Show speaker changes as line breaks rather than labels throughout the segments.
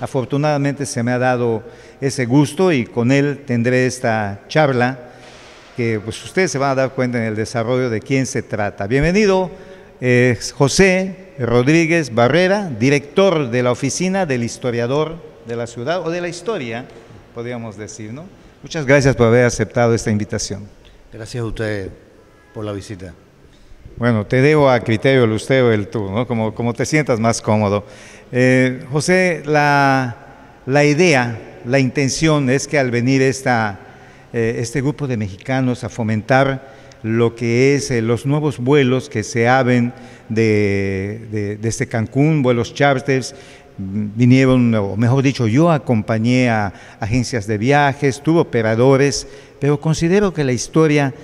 Afortunadamente se me ha dado ese gusto y con él tendré esta charla que pues ustedes se van a dar cuenta en el desarrollo de quién se trata. Bienvenido, eh, José Rodríguez Barrera, director de la oficina del historiador de la ciudad o de la historia, podríamos decir, ¿no? Muchas gracias por haber aceptado esta invitación.
Gracias a usted por la visita.
Bueno, te debo a criterio el usted o el tú, ¿no? Como, te sientas más cómodo. Eh, José, la, idea, la intención es que al venir esta, eh, este grupo de mexicanos a fomentar lo que es eh, los nuevos vuelos que se abren de, de, desde este Cancún, vuelos charters, mm, vinieron, o mejor dicho, yo acompañé a agencias de viajes, tuve operadores, pero considero que la historia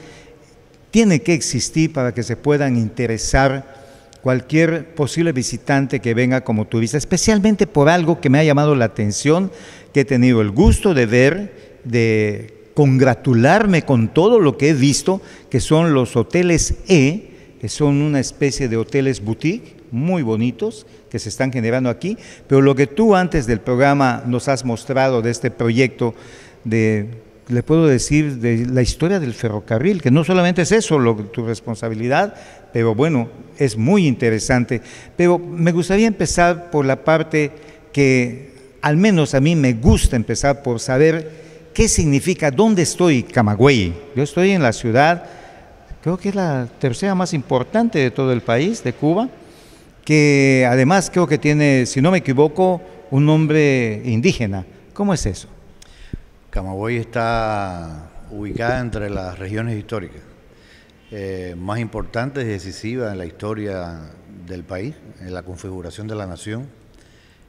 tiene que existir para que se puedan interesar cualquier posible visitante que venga como turista, especialmente por algo que me ha llamado la atención, que he tenido el gusto de ver, de congratularme con todo lo que he visto, que son los hoteles E, que son una especie de hoteles boutique muy bonitos que se están generando aquí, pero lo que tú antes del programa nos has mostrado de este proyecto de le puedo decir de la historia del ferrocarril, que no solamente es eso tu responsabilidad, pero bueno, es muy interesante. Pero me gustaría empezar por la parte que al menos a mí me gusta empezar por saber qué significa, dónde estoy, Camagüey. Yo estoy en la ciudad, creo que es la tercera más importante de todo el país, de Cuba, que además creo que tiene, si no me equivoco, un nombre indígena. ¿Cómo es eso?
Camagüey está ubicada entre las regiones históricas eh, más importantes y decisivas en la historia del país, en la configuración de la nación,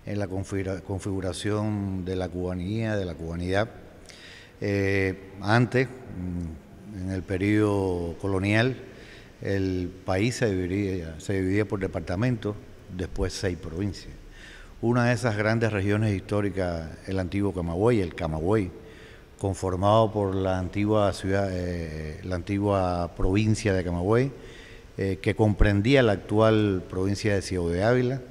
en la configuración de la cubanía, de la cubanidad. Eh, antes, mm, en el periodo colonial, el país se dividía, se dividía por departamentos, después seis provincias. Una de esas grandes regiones históricas, el antiguo Camagüey, el Camagüey, conformado por la antigua ciudad, eh, la antigua provincia de Camagüey, eh, que comprendía la actual provincia de Ciego de Ávila,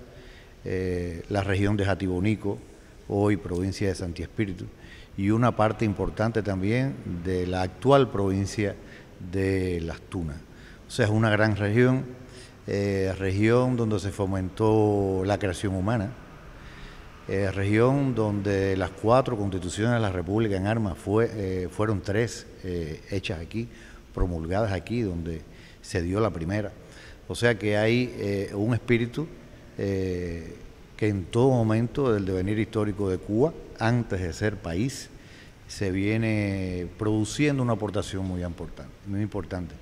eh, la región de Jatibonico, hoy provincia de Santi Espíritu, y una parte importante también de la actual provincia de Las Tunas. O sea, es una gran región, región donde se fomentó la creación humana, eh, región donde las cuatro constituciones de la República en armas eh, fueron tres eh, hechas aquí, promulgadas aquí, donde se dio la primera. O sea que hay un espíritu que en todo momento del devenir histórico de Cuba, antes de ser país, se viene produciendo una aportación muy importante. Muy importante.